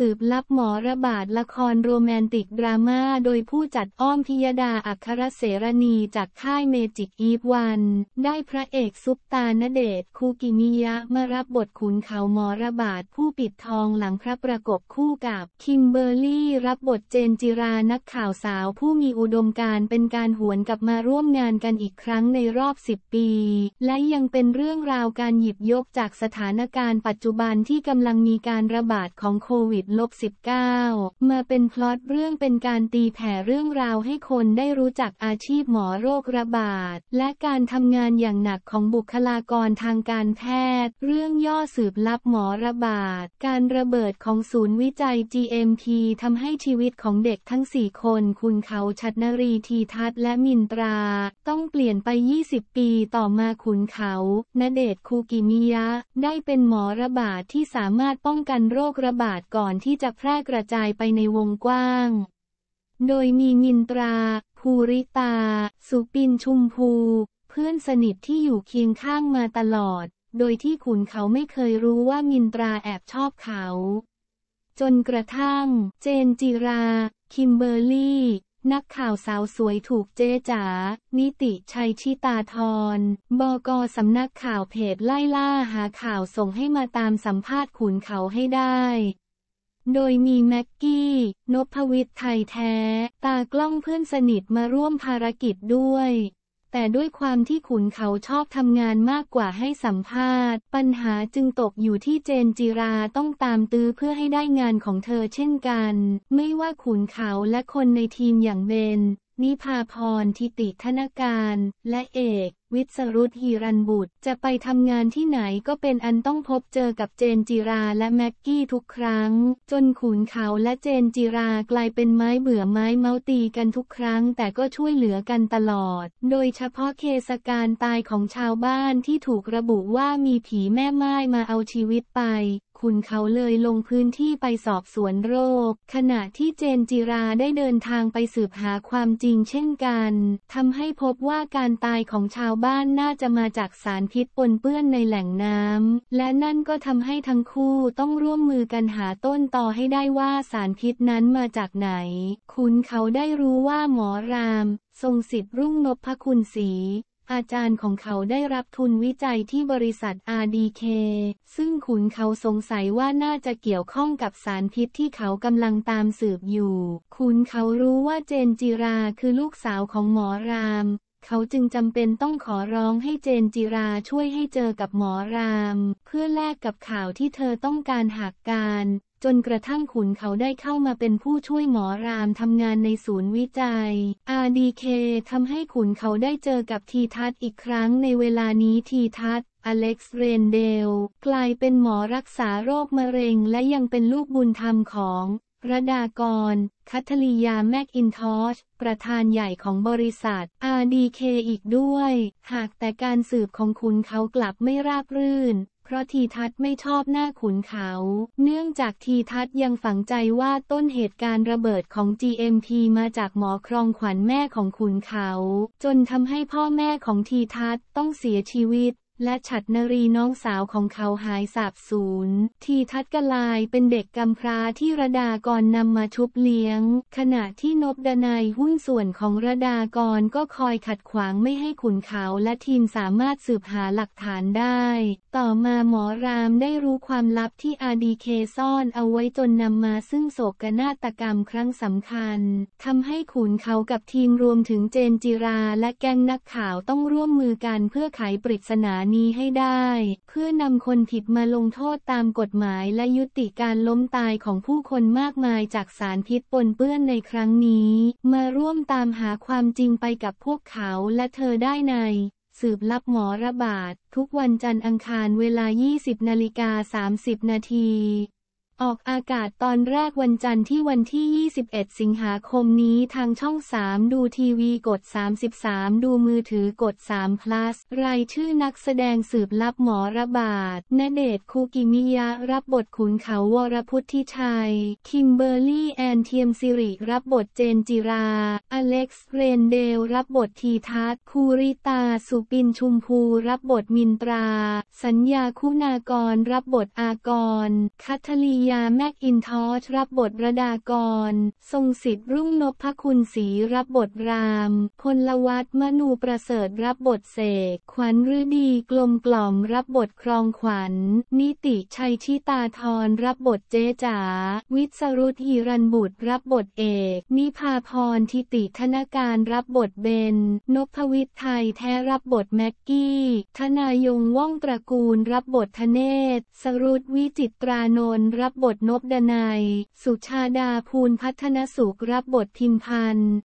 สืบลับหมอระบาดละครโรแมนติก ดราม่าโดยผู้จัดอ้อมพิยดาอัครเสรณี จากค่ายเมจิกอีฟวัน ได้พระเอกซุปตาณเดชคูกิมิยะ มารับบทขุนเขาหมอระบาด ผู้ปิดทองหลังพระประกบคู่กับ คิมเบอร์รี่ รับบทเจนจิรานักข่าวสาวผู้มีอุดมการเป็นการหวนกลับมาร่วมงานกันอีกครั้งในรอบ 10 ปี และยังเป็นเรื่องราวการหยิบยกจากสถานการณ์ปัจจุบันที่กำลังมีการระบาดของโควิดลบ19มาเป็นพล็อตเรื่องเป็นการตีแผ่เรื่องราวให้คนได้รู้จักอาชีพหมอโรคระบาด และการทำงานอย่างหนักของบุคลากรทางการแพทย์ เรื่องย่อสืบลับหมอระบาด การระเบิดของศูนย์วิจัย GMP ทำให้ชีวิตของเด็กทั้ง 4 คนคุณเขาชัดนรีทีทัศและมินตรา ต้องเปลี่ยนไป 20 ปีต่อมาคุณเขาณเดชคูกิมิยะได้เป็นหมอระบาดที่สามารถป้องกันโรคระบาดก่อนที่จะแพร่กระจายไปในวงกว้าง โดยมีมินตรา ภูริตา สุปินชุมภู เพื่อนสนิทที่อยู่เคียงข้างมาตลอด โดยที่ขุนเขาไม่เคยรู้ว่ามินตราแอบชอบเขา จนกระทั่ง เจนจิรา คิมเบอร์ลี่ นักข่าวสาวสวยถูกเจ๊จ๋านิติชัยชิตาทรบอกอสำนักข่าวเพจไล่ล่าหาข่าวส่งให้มาตามสัมภาษณ์ขุนเขาให้ได้โดยมีแม็กกี้นพวิทย์ไทยแท้ ตากล้องเพื่อนสนิทมาร่วมภารกิจด้วย แต่ด้วยความที่ขุนเขาชอบทำงานมากกว่าให้สัมภาษณ์ ปัญหาจึงตกอยู่ที่เจนจิราต้องตามตื้อเพื่อให้ได้งานของเธอเช่นกัน ไม่ว่าขุนเขาและคนในทีมอย่างเบนนิพาพร ทิติธนการ และเอก วิศรุตฮีรันบุตร จะไปทำงานที่ไหนก็เป็นอันต้องพบเจอกับเจนจิราและแม็กกี้ทุกครั้ง จนขุนเขาและเจนจิรากลายเป็นไม้เบื่อไม้เมาตีกันทุกครั้ง แต่ก็ช่วยเหลือกันตลอด โดยเฉพาะเคสการตายของชาวบ้านที่ถูกระบุว่ามีผีแม่ไม้มาเอาชีวิตไปคุณเขาเลยลงพื้นที่ไปสอบสวนโรค ขณะที่เจนจิราได้เดินทางไปสืบหาความจริงเช่นกันทำให้พบว่าการตายของชาวบ้านน่าจะมาจากสารพิษปนเปื้อนในแหล่งน้ำและนั่นก็ทำให้ทั้งคู่ต้องร่วมมือกันหาต้นต่อให้ได้ว่าสารพิษนั้นมาจากไหน คุณเขาได้รู้ว่าหมอรามทรงสิทธิ์รุ่งนพคุณศรีอาจารย์ของเขาได้รับทุนวิจัยที่บริษัท RDK ซึ่งขุนเขาสงสัยว่าน่าจะเกี่ยวข้องกับสารพิษที่เขากำลังตามสืบอยู่ ขุนเขารู้ว่าเจนจิราคือลูกสาวของหมอรามเขาจึงจำเป็นต้องขอร้องให้เจนจิราช่วยให้เจอกับหมอราม เพื่อแลกกับข่าวที่เธอต้องการหากการ จนกระทั่งขุนเขาได้เข้ามาเป็นผู้ช่วยหมอรามทำงานในศูนย์วิจัย RDK ทำให้ขุนเขาได้เจอกับทีทัศอีกครั้งในเวลานี้ทีทัศอเล็กซ์เรนเดลกลายเป็นหมอรักษาโรคมะเร็งและยังเป็นลูกบุญธรรมของระดากร คัทลียาแมกอินทอช ประธานใหญ่ของบริษัท RDK อีกด้วย หากแต่การสืบของคุณเขากลับไม่ราบรื่น เพราะทีทัศไม่ชอบหน้าขุนเขา เนื่องจากทีทัศยังฝังใจว่าต้นเหตุการระเบิดของ GMP มาจากหมอครองขวัญแม่ของขุนเขา จนทำให้พ่อแม่ของทีทัศต้องเสียชีวิตและฉัดนรีน้องสาวของเขาหายสาบสูญทีทัศกลายเป็นเด็กกำพร้าที่ระดากรนำมาชุบเลี้ยง ขณะที่นบดนายหุ้นส่วนของระดากรก็คอยขัดขวางไม่ให้ขุนเขาและทีมสามารถสืบหาหลักฐานได้ ต่อมาหมอรามได้รู้ความลับที่อาดีเคซ่อนเอาไว้จนนำมาซึ่งโศกนาฏกรรมครั้งสำคัญทำให้ขุนเขากับทีมรวมถึงเจนจิราและแกงนักข่าวต้องร่วมมือกันเพื่อไขปริศนานี้ให้ได้ เพื่อนำคนผิดมาลงโทษตามกฎหมายและยุติการล้มตายของผู้คนมากมายจากสารพิษปนเปื้อนในครั้งนี้ มาร่วมตามหาความจริงไปกับพวกเขาและเธอได้ในสืบลับหมอระบาด ทุกวันจันทร์อังคารเวลา 20 นาฬิกา30 นาทีออกอากาศตอนแรกวันจันทร์ที่วันที่ 21 สิงหาคมนี้ทางช่อง 3 ดูทีวีกด 33 ดูมือถือกด3 plus รายชื่อนักแสดงสืบลับหมอระบาดณเดชคูกิมิยะรับบทขุนเขาวรพุทธิชัยคิมเบอร์ลี่แอนเทียมสิริรับบทเจนจิรา อเล็กซ์เรนเดลรับบททีทัศคูริตาสุปินชุมพูรับบทมินตรา สัญญาคุณากรรับบทอากรคัทลียาแมคกอินทอชรับบทระดากรทรงสิทธิ์รุ่งนพคุณศรีรับบทรามพลวั์มนูประเสริฐรับบทเสกขวัญฤดีกลมกล่อมรับบทครองขวัญ นิติชัยชิตาธรรับบทเจจ๋าวิศรุธีรันบุตรรับบทเอก นิพาพรทิติธนการรับบทเบนนพวิทย์ไทยแท้รับบทแม็กกี้ธนายงว่องตระกูลรับบททเนศสรุตวิจิตรานนท์รับบทนบดนาย สุชาดาภูลพัฒนสุขรับบทพิมพันธ์